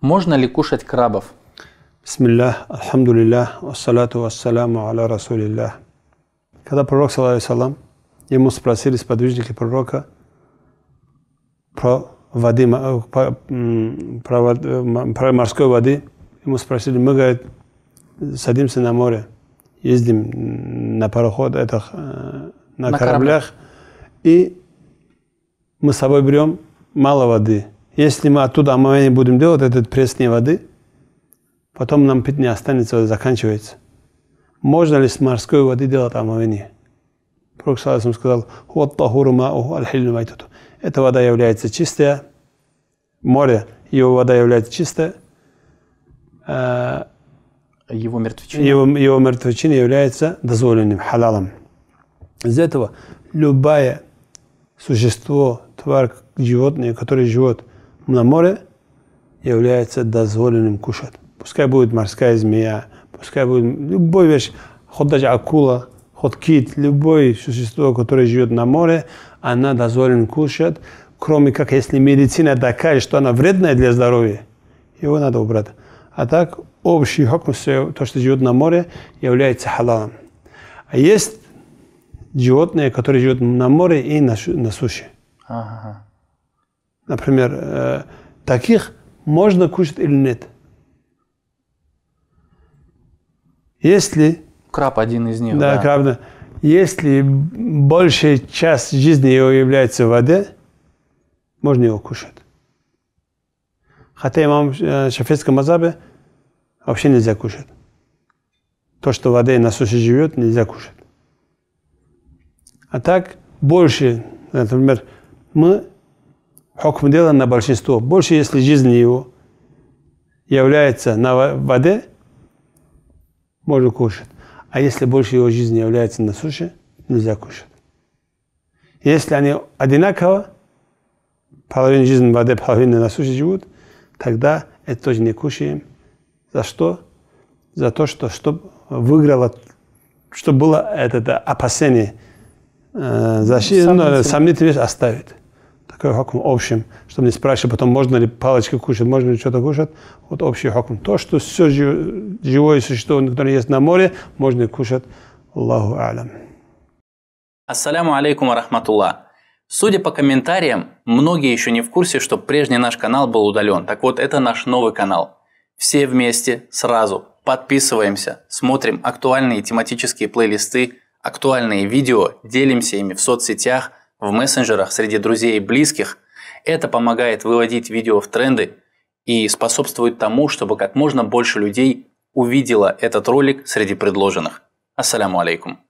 Можно ли кушать крабов? Бисмиллях, альхамдулиллях, вассалату вассаламу аля расулиллях. Когда пророк, салам, ему спросили сподвижники пророка про воды, про, про, про морской воды, ему спросили, мы, говорит, садимся на море, ездим на пароход, это, э, на, на кораблях, кораблях, и мы с собой берем мало воды – если мы оттуда омовение будем делать, этот пресной воды, потом нам пить не останется, заканчивается. Можно ли с морской воды делать омовение? Пророк сказал, Саласам сказал, эта вода является чистая, море, его вода является чистая, э, его мертвечина, его, его мертвечина является дозволенным, халалом. Из этого любое существо, тварь, животное, которое живет на море является дозволенным кушать. Пускай будет морская змея, пускай будет любой вещь, хоть даже акула, хоть кит, любое существо, которое живет на море, она дозволена кушать, кроме как если медицина докажет, что она вредная для здоровья, его надо убрать. А так общий хокм, то, что живет на море, является халалом. А есть животные, которые живут на море и на, на суше. Ага например, э, таких можно кушать или нет. Если... Краб один из них. Да, да. краб. Если большая часть жизни его является в воде, можно его кушать. Хотя имам э, шафетском мазабе вообще нельзя кушать. То, что в воде на суше живет, нельзя кушать. А так больше, например, мы хокм дела на большинство. Больше, если жизнь его является на воде, можно кушать. А если больше его жизни является на суше, нельзя кушать. Если они одинаково, половина жизни в воде, половина на суше живут, тогда это тоже не кушаем. За что? За то, что, чтобы выиграло, чтобы было это, это опасение. Э, защита, ну, сомнительность оставить такой хокм общим, чтобы не спрашивать, потом, можно ли палочки кушать, можно ли что-то кушать. Вот общий хокм. То, что все живое существо, которое есть на море, можно и кушать. Аллаху алям. Ассаляму алейкум рахматулла. Судя по комментариям, многие еще не в курсе, что прежний наш канал был удален. Так вот, это наш новый канал. Все вместе, сразу, подписываемся, смотрим актуальные тематические плейлисты, актуальные видео, делимся ими в соцсетях – в мессенджерах, среди друзей и близких. Это помогает выводить видео в тренды и способствует тому, чтобы как можно больше людей увидела этот ролик среди предложенных. Ассаляму алейкум.